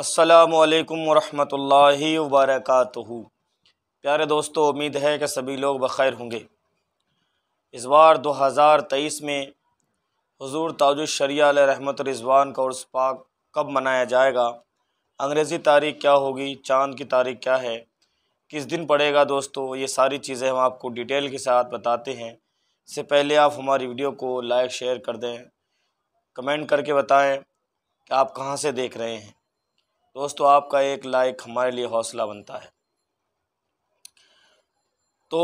असलकम वरहमल वबरक प्यारे दोस्तों उम्मीद है कि सभी लोग बखैर होंगे इस बार 2023 में हजूर ताजुशरिया रहमत रिजवान का उर्स पाक कब मनाया जाएगा अंग्रेज़ी तारीख क्या होगी चांद की तारीख क्या है किस दिन पड़ेगा दोस्तों ये सारी चीज़ें हम आपको डिटेल के साथ बताते हैं इससे पहले आप हमारी वीडियो को लाइक शेयर कर दें कमेंट करके बताएं कि आप कहाँ से देख रहे हैं दोस्तों आपका एक लाइक हमारे लिए हौसला बनता है तो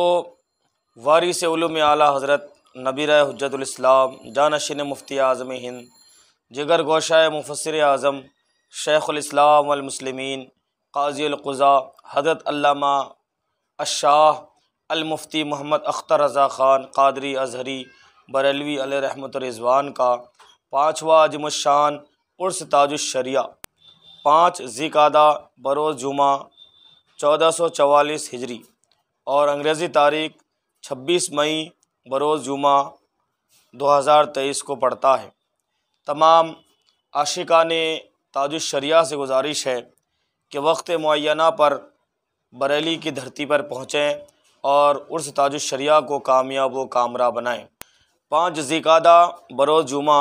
वारिस उलूम आला हज़रत नबी हजतलाम जानशिन मुफ्ती आज़म हिंद जिगर गोशाए मुफसर आज़म शेख़ुलस्लामसलमिन काजीक़ा हजरत अल्लामा अशाह अलमुफ्ती मोहम्मद अख्तर रज़ा ख़ान कादरी अजहरी बरेलवी रहमत रिजवान का पाँचवा अजमशान उर्स ताजुशरिया पाँच जिकादा बरोज़ जुमा चौदह सौ चवालीस हिजरी और अंग्रेज़ी तारीख छब्बीस मई बरोज़ जुमा दो हज़ार तेईस को पड़ता है तमाम आशिका ने ताजुशरिया से गुजारिश है कि वक्त मुना पर बरेली की धरती पर पहुँचें और उर्स ताजुशरिया को कामयाब व कामरा बनाएँ पाँच जिकादा बरोज़ जुमा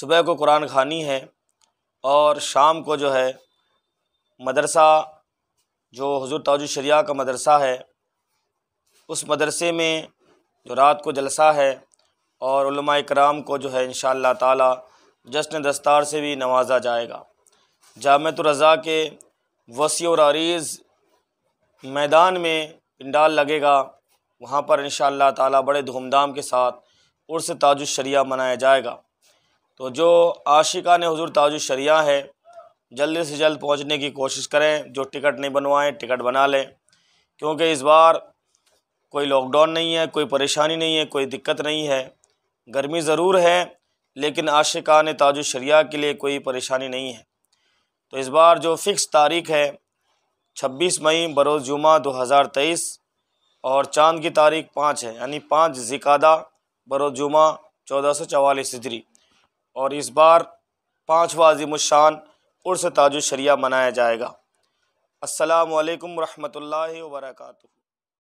सुबह को कुरान खानी है और शाम को जो है मदरसा जो हजूर ताज शरिया का मदरसा है उस मदरसे में जो रात को जलसा है और कराम को जो है इन ताला जश्न दस्तार से भी नवाजा जाएगा जामत रज़ा के वसी और अरीज़ मैदान में पंडाल लगेगा वहाँ पर इन ताला बड़े धूमधाम के साथ उर्स ताजुशरिया मनाया जाएगा तो जो आशिका ने हजूर ताज शरिया है जल्द से जल्द पहुँचने की कोशिश करें जो टिकट नहीं बनवाएँ टिकट बना लें क्योंकि इस बार कोई लॉकडाउन नहीं है कोई परेशानी नहीं है कोई दिक्कत नहीं है गर्मी ज़रूर है लेकिन आशिका ने ताज शरिया के लिए कोई परेशानी नहीं है तो इस बार जो फ़िक्स तारीख है छब्बीस मई बरोज़ जुमा तेईस और चाँद की तारीख पाँच है यानी पाँच जिकादा बरोज़ जुमा चौदह सौ चवालीस हिजरी और इस बार पाँचवा शान उर्स ताजुशरिया मनाया जाएगा असलकम वरहमल वर्का